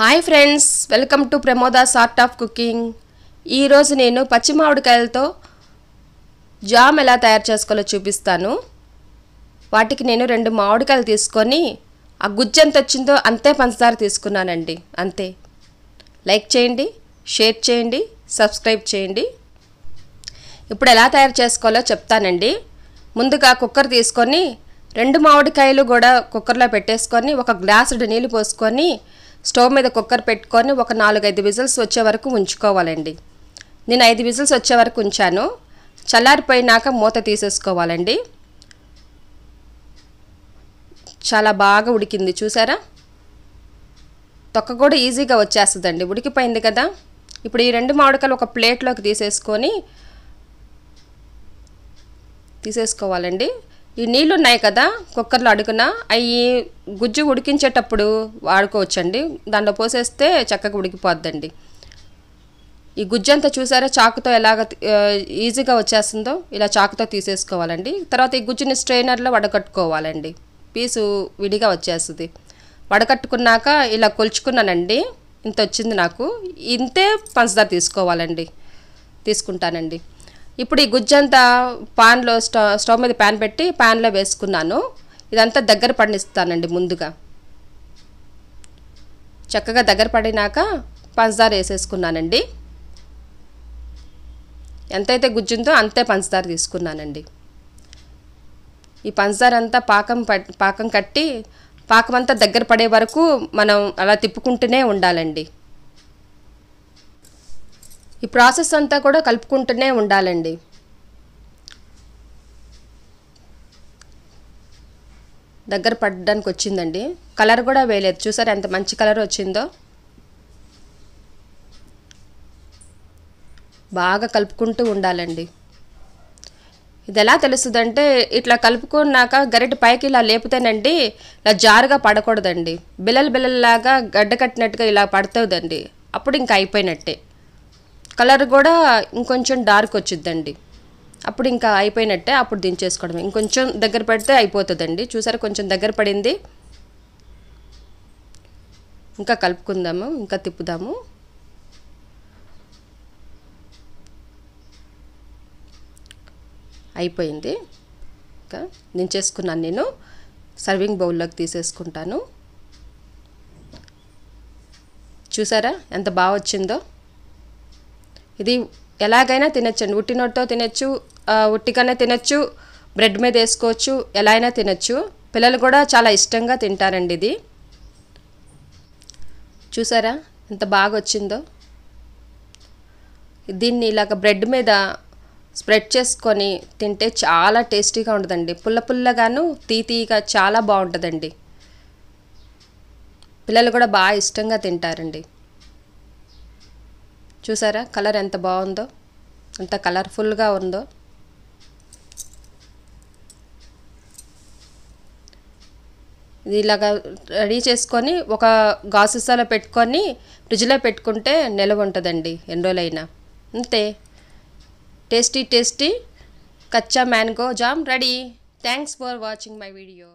hi friends welcome to Pramoda's art of cooking ఈరోజు నేను పచ్చి మామిడికాయలతో జామ్ ఎలా తయారు చేసుకోవాలో చూపిస్తాను వాటికి నేను రెండు మామిడికాయలు తీసుకొని ఆ గుజ్జు ఎంత వచ్చిందో అంతే పంచదార తీసుకున్నానండి అంతే లైక్ చేయండి షేర్ చేయండి సబ్స్క్రైబ్ చేయండి ఇప్పుడు ఎలా తయారు చేసుకోవాలో చెప్తానండి ముందుగా కుక్కర్ తీసుకొని రెండు మామిడికాయలు కూడా కుక్కర్లో పెట్టేసుకొని ఒక గ్లాసుడు నీళ్ళు పోసుకొని స్టవ్ మీద కుక్కర్ పెట్టుకొని ఒక నాలుగైదు విజిల్స్ వచ్చే వరకు ఉంచుకోవాలండి నేను ఐదు విజిల్స్ వచ్చే వరకు ఉంచాను చల్లారిపోయినాక మూత తీసేసుకోవాలండి చాలా బాగా ఉడికింది చూసారా తొక్క కూడా ఈజీగా వచ్చేస్తుందండి ఉడికిపోయింది కదా ఇప్పుడు ఈ రెండు మామిడికాయలు ఒక ప్లేట్లోకి తీసేసుకొని తీసేసుకోవాలండి ఈ నీళ్ళు ఉన్నాయి కదా కుక్కర్లో అడుగున అవి గుజ్జు ఉడికించేటప్పుడు వాడుకోవచ్చండి దాంట్లో పోసేస్తే చక్కగా ఉడికిపోద్దండి ఈ గుజ్జు అంతా చూసారా చాకుతో ఎలాగ ఈజీగా వచ్చేస్తుందో ఇలా చాకుతో తీసేసుకోవాలండి తర్వాత ఈ గుజ్జుని స్ట్రైనర్లో వడకట్టుకోవాలండి పీసు విడిగా వచ్చేస్తుంది వడకట్టుకున్నాక ఇలా కొలుచుకున్నానండి ఇంత వచ్చింది నాకు ఇంతే పంచదార తీసుకోవాలండి తీసుకుంటానండి ఇప్పుడు ఈ గుజ్జంతా పాన్లో స్టవ్ స్టవ్ మీద ప్యాన్ పెట్టి ప్యాన్లో వేసుకున్నాను ఇదంతా దగ్గర పండిస్తానండి ముందుగా చక్కగా దగ్గర పడినాక పంచదార వేసేసుకున్నానండి ఎంతైతే గుజ్జుందో అంతే పంచదార తీసుకున్నానండి ఈ పంచదార అంతా పాకం పాకం కట్టి పాకం అంతా దగ్గర పడే వరకు మనం అలా తిప్పుకుంటూనే ఉండాలండి ఈ ప్రాసెస్ అంతా కూడా కలుపుకుంటూనే ఉండాలండి దగ్గర పడడానికి వచ్చిందండి కలర్ కూడా వేయలేదు చూసారు ఎంత మంచి కలర్ వచ్చిందో బాగా కలుపుకుంటూ ఉండాలండి ఇది ఎలా తెలుస్తుందంటే ఇట్లా కలుపుకున్నాక గరిటె పైకి ఇలా లేపితేనండి ఇలా జారుగా పడకూడదండి బిల్లలు బిల్లల్లాగా గడ్డ కట్టినట్టుగా ఇలా పడుతుందండి అప్పుడు ఇంకా అయిపోయినట్టే కలర్ కూడా ఇంకొంచెం డార్క్ వచ్చిద్దండి అప్పుడు ఇంకా అయిపోయినట్టే అప్పుడు దించేసుకోవడం ఇంకొంచెం దగ్గర పడితే అయిపోతుందండి చూసారా కొంచెం దగ్గర పడింది ఇంకా కలుపుకుందాము ఇంకా తిప్పుదాము అయిపోయింది ఇంకా దించేసుకున్నాను నేను సర్వింగ్ బౌల్లోకి తీసేసుకుంటాను చూసారా ఎంత బాగా వచ్చిందో ఇది ఎలాగైనా తినచ్చండి ఉట్టి నోటితో తినచ్చు ఉట్టికన్నా తినచ్చు బ్రెడ్ మీద వేసుకోవచ్చు ఎలా అయినా తినచ్చు పిల్లలు కూడా చాలా ఇష్టంగా తింటారండి ఇది చూసారా ఎంత బాగా వచ్చిందో దీన్ని ఇలాగ బ్రెడ్ మీద స్ప్రెడ్ చేసుకొని తింటే చాలా టేస్టీగా ఉంటుందండి పుల్ల పుల్లగాను తీతీగా చాలా బాగుంటుందండి పిల్లలు కూడా బాగా ఇష్టంగా తింటారండి చూసారా కలర్ ఎంత బాగుందో ఎంత కలర్ఫుల్గా ఉందో ఇది ఇలాగా రెడీ చేసుకొని ఒక గాసుసాలో పెట్టుకొని ఫ్రిడ్జ్లో పెట్టుకుంటే నిలవ ఉంటుందండి ఎన్ని రోజులైనా అంతే tasty tasty kachcha mango jam ready thanks for watching my video